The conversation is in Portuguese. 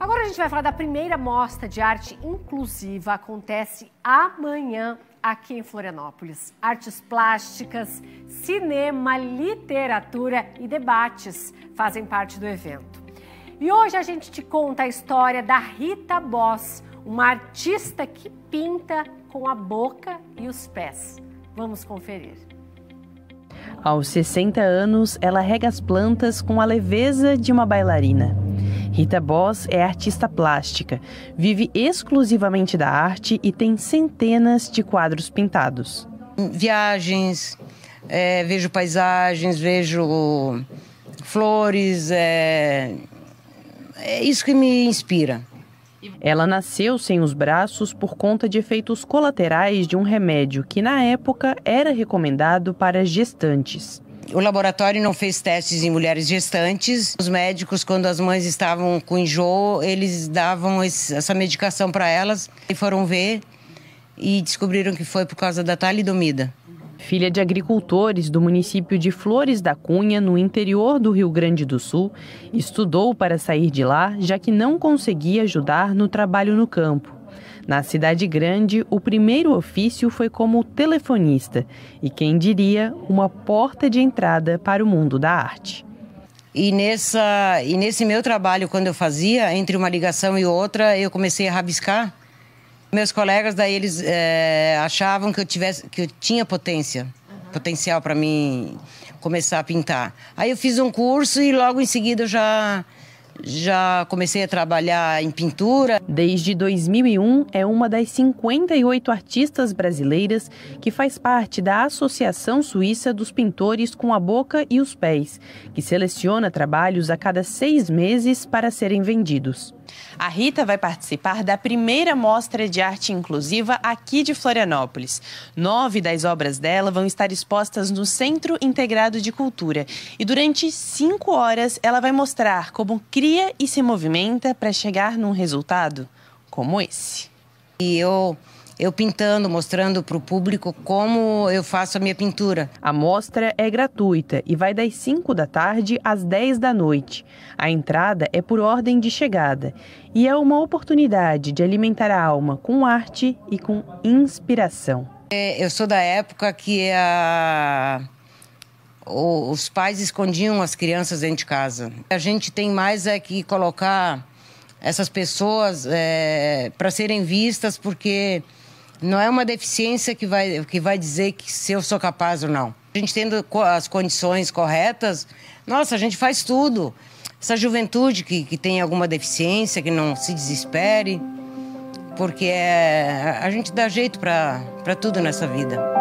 Agora a gente vai falar da primeira mostra de arte inclusiva. Acontece amanhã aqui em Florianópolis. Artes plásticas, cinema, literatura e debates fazem parte do evento. E hoje a gente te conta a história da Rita Boss, uma artista que pinta com a boca e os pés. Vamos conferir. Aos 60 anos, ela rega as plantas com a leveza de uma bailarina Rita Boss é artista plástica, vive exclusivamente da arte e tem centenas de quadros pintados. Viagens, é, vejo paisagens, vejo flores, é, é isso que me inspira. Ela nasceu sem os braços por conta de efeitos colaterais de um remédio que, na época, era recomendado para gestantes o laboratório não fez testes em mulheres gestantes. Os médicos, quando as mães estavam com enjoo, eles davam esse, essa medicação para elas e foram ver e descobriram que foi por causa da talidomida. Filha de agricultores do município de Flores da Cunha, no interior do Rio Grande do Sul, estudou para sair de lá, já que não conseguia ajudar no trabalho no campo. Na cidade grande, o primeiro ofício foi como telefonista e, quem diria, uma porta de entrada para o mundo da arte. E, nessa, e nesse meu trabalho, quando eu fazia, entre uma ligação e outra, eu comecei a rabiscar. Meus colegas, daí, eles é, achavam que eu, tivesse, que eu tinha potência, uhum. potencial para mim começar a pintar. Aí eu fiz um curso e logo em seguida eu já já comecei a trabalhar em pintura. Desde 2001, é uma das 58 artistas brasileiras que faz parte da Associação Suíça dos Pintores com a Boca e os Pés, que seleciona trabalhos a cada seis meses para serem vendidos. A Rita vai participar da primeira mostra de arte inclusiva aqui de Florianópolis. Nove das obras dela vão estar expostas no Centro Integrado de Cultura. E durante cinco horas, ela vai mostrar como cria e se movimenta para chegar num resultado como esse. E eu eu pintando, mostrando para o público como eu faço a minha pintura. A mostra é gratuita e vai das 5 da tarde às 10 da noite. A entrada é por ordem de chegada e é uma oportunidade de alimentar a alma com arte e com inspiração. É, eu sou da época que a os pais escondiam as crianças dentro de casa. A gente tem mais é que colocar essas pessoas é, para serem vistas, porque não é uma deficiência que vai, que vai dizer que se eu sou capaz ou não. A gente tendo as condições corretas, nossa, a gente faz tudo. Essa juventude que, que tem alguma deficiência, que não se desespere, porque é, a gente dá jeito para tudo nessa vida.